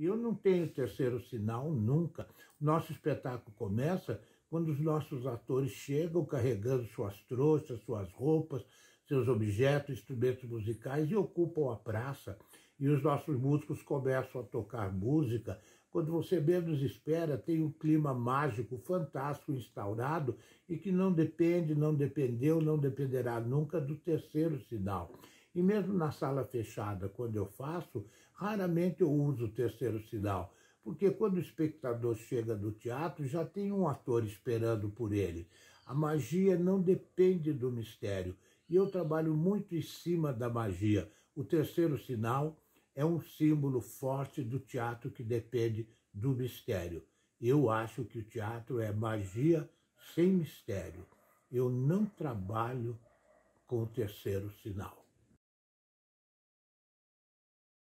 e Eu não tenho terceiro sinal nunca. Nosso espetáculo começa quando os nossos atores chegam carregando suas trouxas, suas roupas, seus objetos, instrumentos musicais e ocupam a praça. E os nossos músicos começam a tocar música. Quando você menos espera, tem um clima mágico, fantástico instaurado e que não depende, não dependeu, não dependerá nunca do terceiro sinal. E mesmo na sala fechada, quando eu faço, raramente eu uso o terceiro sinal, porque quando o espectador chega do teatro, já tem um ator esperando por ele. A magia não depende do mistério, e eu trabalho muito em cima da magia. O terceiro sinal é um símbolo forte do teatro que depende do mistério. Eu acho que o teatro é magia sem mistério. Eu não trabalho com o terceiro sinal.